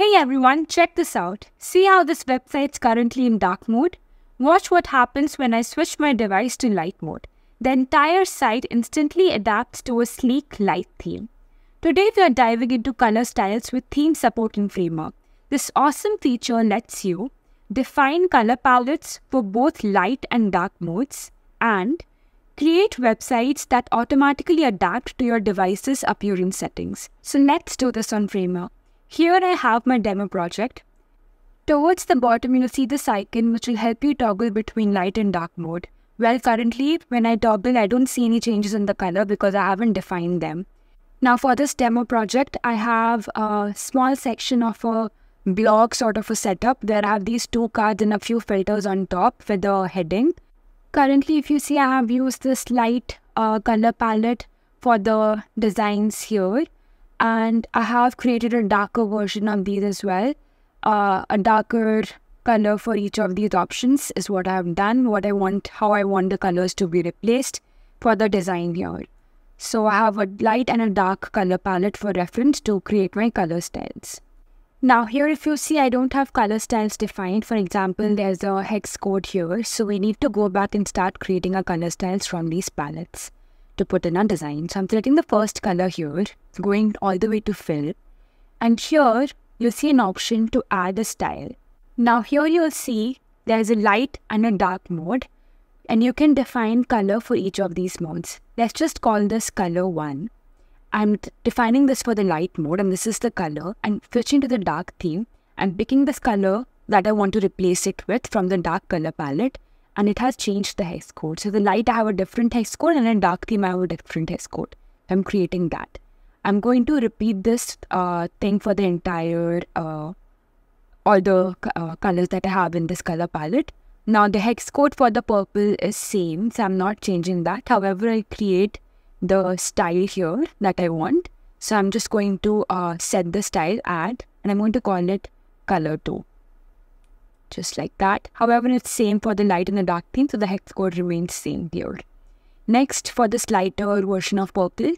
Hey everyone, check this out. See how this website's currently in dark mode? Watch what happens when I switch my device to light mode. The entire site instantly adapts to a sleek light theme. Today we are diving into color styles with theme support in Framer. This awesome feature lets you define color palettes for both light and dark modes and create websites that automatically adapt to your device's appearance settings. So let's do this on Framer. Here I have my demo project. Towards the bottom, you'll see this icon which will help you toggle between light and dark mode. Well, currently, when I toggle, I don't see any changes in the color because I haven't defined them. Now, for this demo project, I have a small section of a blog sort of a setup. There are these two cards and a few filters on top with a heading. Currently, if you see, I have used this light uh, color palette for the designs here and I have created a darker version of these as well. Uh, a darker color for each of these options is what I have done, what I want, how I want the colors to be replaced for the design here. So I have a light and a dark color palette for reference to create my color styles. Now here if you see I don't have color styles defined. For example, there's a hex code here. So we need to go back and start creating our color styles from these palettes to put in our design. So I'm selecting the first color here, going all the way to fill. And here you'll see an option to add a style. Now here you'll see there's a light and a dark mode and you can define color for each of these modes. Let's just call this color 1. I'm defining this for the light mode and this is the color and switching to the dark theme. I'm picking this color that I want to replace it with from the dark color palette and it has changed the hex code. So the light, I have a different hex code and in dark theme, I have a different hex code. I'm creating that. I'm going to repeat this uh, thing for the entire, uh, all the uh, colors that I have in this color palette. Now the hex code for the purple is same, so I'm not changing that. However, I create the style here that I want. So I'm just going to uh, set the style add and I'm going to call it color 2 just like that. However, it's same for the light and the dark theme, so the hex code remains same here. Next, for this lighter version of purple,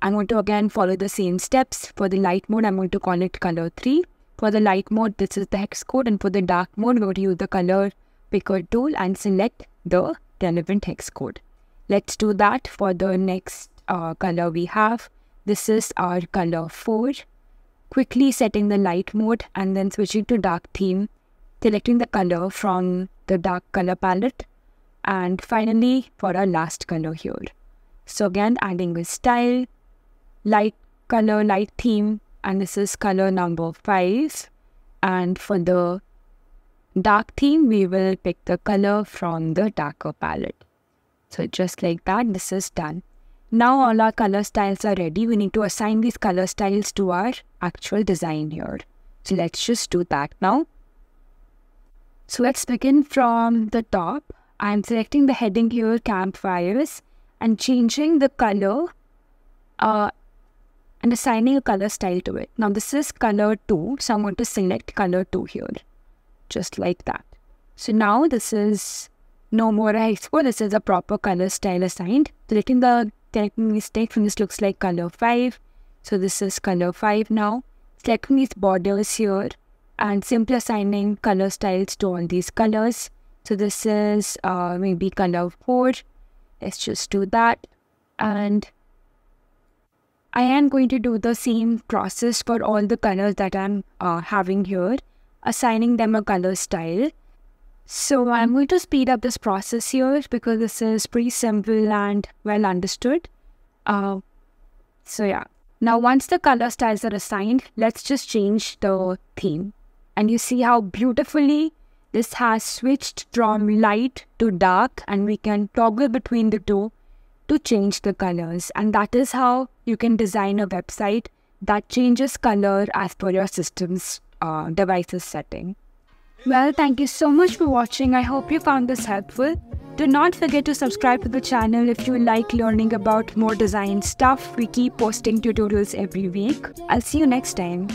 I'm going to again follow the same steps. For the light mode, I'm going to call it color 3. For the light mode, this is the hex code, and for the dark mode, we're going to use the color picker tool and select the relevant hex code. Let's do that for the next uh, color we have. This is our color 4. Quickly setting the light mode and then switching to dark theme selecting the color from the dark color palette. And finally, for our last color here. So again, adding a style, light color, light theme, and this is color number 5. And for the dark theme, we will pick the color from the darker palette. So just like that, this is done. Now all our color styles are ready. We need to assign these color styles to our actual design here. So let's just do that now. So let's begin from the top. I'm selecting the heading here, campfires, and changing the color uh, and assigning a color style to it. Now this is color 2, so I'm going to select color 2 here, just like that. So now this is no more a hexagon, oh, this is a proper color style assigned. Selecting the selecting mistake. this looks like color 5. So this is color 5 now. Selecting these borders here and simply assigning color styles to all these colors. So this is uh, maybe color 4. Let's just do that. And I am going to do the same process for all the colors that I'm uh, having here, assigning them a color style. So I'm going to speed up this process here because this is pretty simple and well understood. Uh, so yeah. Now once the color styles are assigned, let's just change the theme. And you see how beautifully this has switched from light to dark and we can toggle between the two to change the colors. And that is how you can design a website that changes color as per your system's uh, devices setting. Well, thank you so much for watching. I hope you found this helpful. Do not forget to subscribe to the channel if you like learning about more design stuff. We keep posting tutorials every week. I'll see you next time.